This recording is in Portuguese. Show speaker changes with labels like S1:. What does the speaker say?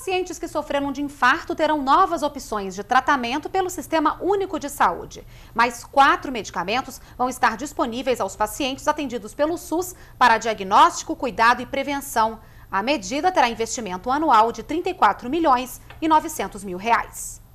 S1: pacientes que sofreram de infarto terão novas opções de tratamento pelo Sistema Único de Saúde. Mais quatro medicamentos vão estar disponíveis aos pacientes atendidos pelo SUS para diagnóstico, cuidado e prevenção. A medida terá investimento anual de 34 milhões e 900 mil reais.